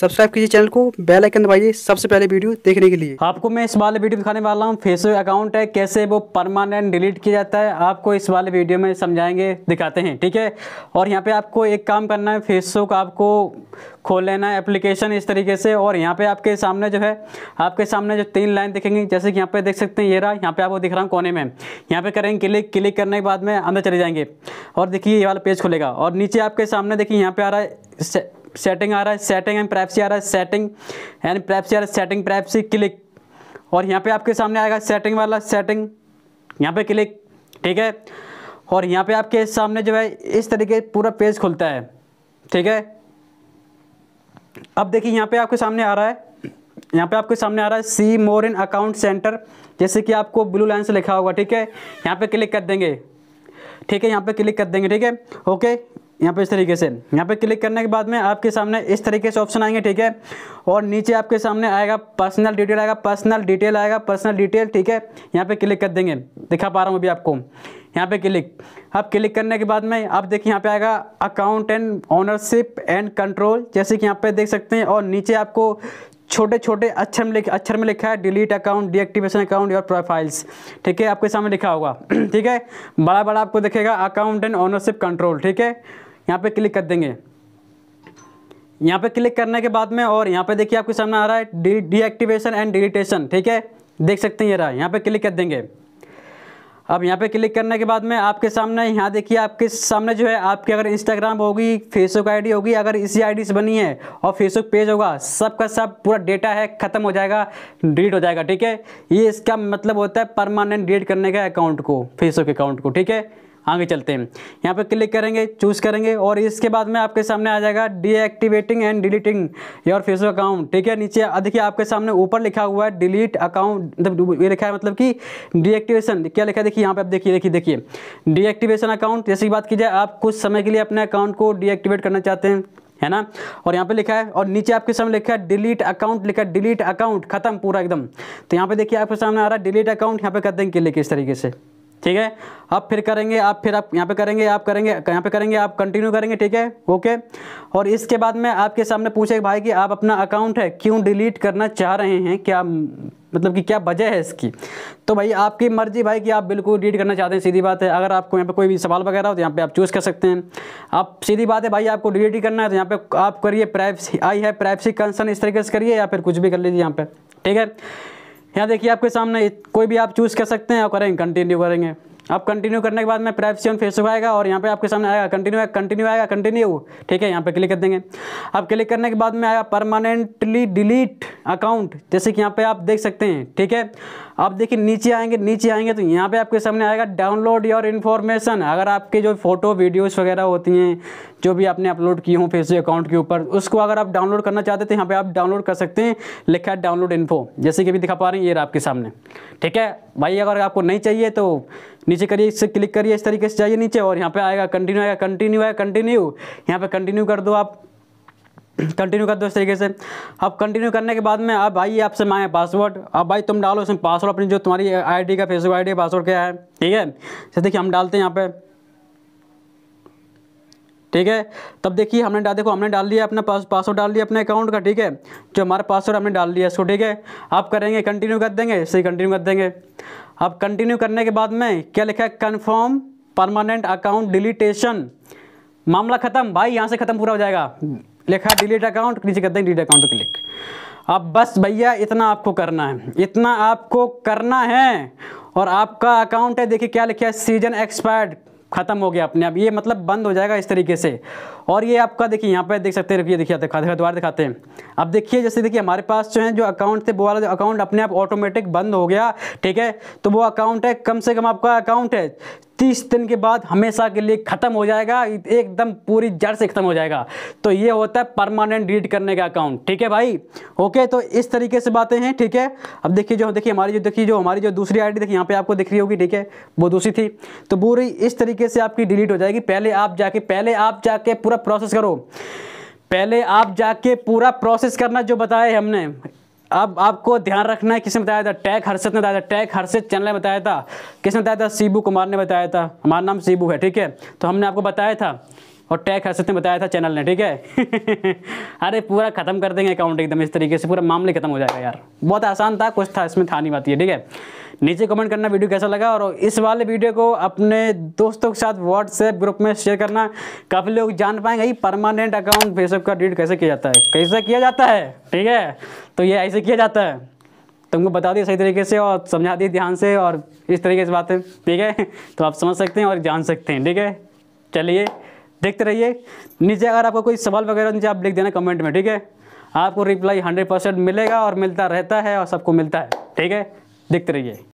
subscribe कीजिए channel को bell icon दबाइए सबसे पहले वीडियो देखने के लिए आपको मैं इस वाले वीडियो दिखाने वाला हूँ फेसबुक अकाउंट है कैसे वो परमानेंट डिलीट किया जाता है आपको इस वाले वीडियो में समझाएंगे दिखाते हैं ठीक है और यहाँ पे आपको एक काम करना है फेसबुक आपको खोल लेना है एप्लीकेशन इस तरीके से और यहाँ पे आपके सामने जो है आपके सामने जो तीन लाइन दिखेंगी जैसे कि यहाँ पे देख सकते हैं ये रहा यहाँ पे आपको दिख रहा हूँ कोने में यहाँ पे करेंगे क्लिक क्लिक करने के बाद में अंदर चले जाएंगे और देखिए ये वाला पेज खुलेगा और नीचे आपके सामने देखिए यहाँ पे आ रहा है सेटिंग आ रहा है सेटिंग एंड प्रेपसी आ रहा है सेटिंग एंड प्रेपसी आ रहा है सेटिंग प्रेपसी क्लिक और यहाँ पे आपके सामने आएगा सेटिंग वाला सेटिंग यहाँ पे क्लिक ठीक है और यहाँ पे आपके सामने जो है इस तरीके पूरा पेज खुलता है ठीक है अब देखिए यहाँ पे आपके सामने आ रहा है यहाँ पे आपके सामने आ रहा है सी मोर इन अकाउंट सेंटर जैसे कि आपको ब्लू लाइन से लिखा होगा ठीक है यहाँ पे क्लिक कर देंगे ठीक है यहाँ पे क्लिक कर देंगे ठीक है ओके यहाँ पे इस तरीके से यहाँ पे क्लिक करने के बाद में आपके सामने इस तरीके से ऑप्शन आएंगे ठीक है और नीचे आपके सामने आएगा पर्सनल डिटेल आएगा पर्सनल डिटेल आएगा पर्सनल डिटेल ठीक है यहाँ पे क्लिक कर देंगे दिखा पा रहा हूँ अभी आपको यहाँ पे क्लिक अब क्लिक करने के बाद में आप देखिए यहाँ पे आएगा account and ownership and control जैसे कि यहाँ पे देख सकते हैं और नीचे आपको छोटे छोटे अक्षर में लिखा अक्षर में लिखा है delete account deactivation account your profiles ठीक है आपके सामने लिखा होगा ठीक है बड़ा बड़ा आपको देखेगा अकाउंट एंड ऑनरशिप कंट्रोल ठीक है यहाँ पे क्लिक कर देंगे यहाँ पे क्लिक करने के बाद में और यहाँ पे देखिए आपके सामने आ रहा है डीएक्टिवेशन एंड डिलीटेशन ठीक है देख सकते हैं ये रहा यहाँ पे क्लिक कर देंगे अब यहाँ पे क्लिक करने के बाद में आपके सामने यहाँ देखिए आपके सामने जो है आपके अगर इंस्टाग्राम होगी फेसबुक आईडी होगी अगर इसी आईडी से बनी है और फेसबुक पेज होगा सब का सब पूरा डेटा है ख़त्म हो जाएगा डिलीट हो जाएगा ठीक है ये इसका मतलब होता है परमानेंट डिलीट करने का अकाउंट को फेसबुक अकाउंट को ठीक है आगे चलते हैं यहाँ पर क्लिक करेंगे चूज़ करेंगे और इसके बाद में आपके सामने आ जाएगा deactivating and deleting your Facebook account ठीक है नीचे देखिए आपके सामने ऊपर लिखा हुआ है डिलीट मतलब अकाउंट ये लिखा है मतलब कि डीएक्टिवेशन क्या लिखा है देखिए यहाँ पे आप देखिए देखिए देखिए डीएक्टिवेशन अकाउंट जैसे की बात की जाए आप कुछ समय के लिए अपने अकाउंट को डीएक्टिवेट करना चाहते हैं है ना और यहाँ पे लिखा है और नीचे आपके सामने लिखा है डिलीट अकाउंट लिखा है डिलीट अकाउंट खत्म पूरा एकदम तो यहाँ पे देखिए आपके सामने आ रहा है डिलीट अकाउंट यहाँ पे कर देंगे क्लिक इस तरीके से ठीक है अब फिर करेंगे आप फिर आप यहाँ पे करेंगे आप करेंगे यहाँ पे करेंगे आप कंटिन्यू करेंगे ठीक है ओके और इसके बाद में आपके सामने पूछे भाई कि आप अपना अकाउंट है क्यों डिलीट करना चाह रहे हैं क्या मतलब कि क्या वजह है इसकी तो भाई आपकी मर्जी भाई कि आप बिल्कुल डिलीट करना चाहते हैं सीधी बात है अगर आपको यहाँ पर कोई भी सवाल वगैरह हो तो यहाँ पर आप चूज़ कर सकते हैं आप सीधी बात है भाई आपको डिलीट ही करना है तो यहाँ पर आप करिए प्राइवेसी आई है प्राइवेसी कंसर्न इस तरीके से करिए या फिर कुछ भी कर लीजिए यहाँ पर ठीक है यहाँ देखिए आपके सामने कोई भी आप चूज़ कर सकते हैं और करेंगे कंटिन्यू करेंगे आप कंटिन्यू करने के बाद में प्राइवेसी ऑन फेसबुक आएगा और यहाँ पे आपके सामने आएगा कंटिन्यू आएगा कंटिन्यू आएगा कंटिन्यू ठीक है यहाँ पे क्लिक कर देंगे अब क्लिक करने के बाद में आएगा परमानेंटली डिलीट अकाउंट जैसे कि यहाँ पे आप देख सकते हैं ठीक है आप देखिए नीचे आएंगे नीचे आएंगे तो यहाँ पे आपके सामने आएगा डाउनलोड योर इन्फॉर्मेशन अगर आपके जो फ़ोटो वीडियोस वगैरह होती हैं जो भी आपने अपलोड की हों फेसबुक अकाउंट के ऊपर उसको अगर आप डाउनलोड करना चाहते तो यहाँ पर आप डाउनलोड कर सकते हैं लिखा है डाउनलोड इन्फो जैसे कि अभी दिखा पा रहे हैं ये आपके सामने ठीक है भाई अगर आपको नहीं चाहिए तो नीचे करिए इससे क्लिक करिए इस तरीके से जाइए नीचे और यहाँ पे आएगा कंटिन्यू आएगा कंटिन्यू आएगा कंटिन्यू यहाँ पे कंटिन्यू कर दो आप कंटिन्यू कर दो इस तरीके से अब कंटिन्यू करने के बाद में अब भाई आपसे मांगे पासवर्ड अब भाई तुम डालो इसमें पासवर्ड अपनी जो तुम्हारी आईडी का फेसबुक आईडी पासवर्ड क्या है ठीक है जैसे देखिए हम डालते हैं यहाँ पे ठीक है तब देखिए हमने डाल देखो हमने डाल दिया अपना पास पासवर्ड डाल दिया अपने अकाउंट का ठीक है जो हमारा पासवर्ड हमने डाल दिया इसको ठीक है आप करेंगे कंटिन्यू कर देंगे इससे कंटिन्यू कर देंगे अब कंटिन्यू करने के बाद में क्या लिखा है कन्फर्म परमानेंट अकाउंट डिलीटेशन मामला ख़त्म भाई यहाँ से ख़त्म पूरा हो जाएगा लिखा डिलीट अकाउंट नीचे करते हैं डिलीट अकाउंट पर क्लिक अब बस भैया इतना आपको करना है इतना आपको करना है और आपका अकाउंट है देखिए क्या लिखा है सीजन एक्सपायर्ड खत्म हो गया अपने आप ये मतलब बंद हो जाएगा इस तरीके से और ये आपका देखिए यहाँ पे देख सकते हैं रुपये देखिए दोबारा दिखाते हैं अब देखिए जैसे देखिए हमारे पास जो है जो अकाउंट थे वो वाला अकाउंट अपने आप ऑटोमेटिक बंद हो गया ठीक है तो वो अकाउंट है कम से कम आपका अकाउंट है तीस दिन के बाद हमेशा के लिए ख़त्म हो जाएगा एकदम पूरी जड़ से ख़त्म हो जाएगा तो ये होता है परमानेंट डिलीट करने का अकाउंट ठीक है भाई ओके तो इस तरीके से बातें हैं ठीक है अब देखिए जो देखिए हमारी जो देखिए जो हमारी जो दूसरी आई देखिए यहाँ पर आपको दिख रही होगी ठीक है वो दूसरी थी तो पूरी इस तरीके से आपकी डिलीट हो जाएगी पहले आप जाके पहले आप जाके पूरा प्रोसेस करो पहले आप जाके पूरा प्रोसेस करना जो बताया हमने अब आपको ध्यान रखना है किसने बताया था टैग हर्षित ने बताया था टैग हर्षित चैनल ने बताया था किसने बताया था सीबू कुमार ने बताया था हमारा नाम सीबू है ठीक है तो हमने आपको बताया था और टैग हर्षित ने बताया था चैनल ने ठीक है अरे पूरा खत्म कर देंगे अकाउंट एकदम इस तरीके से पूरा मामले खत्म हो जाएगा यार बहुत आसान था कुछ था इसमें था नहीं बात ये ठीक है नीचे कमेंट करना वीडियो कैसा लगा और इस वाले वीडियो को अपने दोस्तों के साथ व्हाट्सएप ग्रुप में शेयर करना काफ़ी लोग जान पाएंगे ये परमानेंट अकाउंट फेसबुक का डिलीट कैसे किया जाता है कैसे किया जाता है ठीक है तो ये ऐसे किया जाता है तुमको बता दिया सही तरीके से और समझा दिए ध्यान से और इस तरीके से बात है ठीक है तो आप समझ सकते हैं और जान सकते हैं ठीक है चलिए देखते रहिए नीचे अगर आपको कोई सवाल वगैरह नीचे आप लिख देना कमेंट में ठीक है आपको रिप्लाई हंड्रेड परसेंट मिलेगा और मिलता रहता है और सबको मिलता है ठीक है देखते रहिए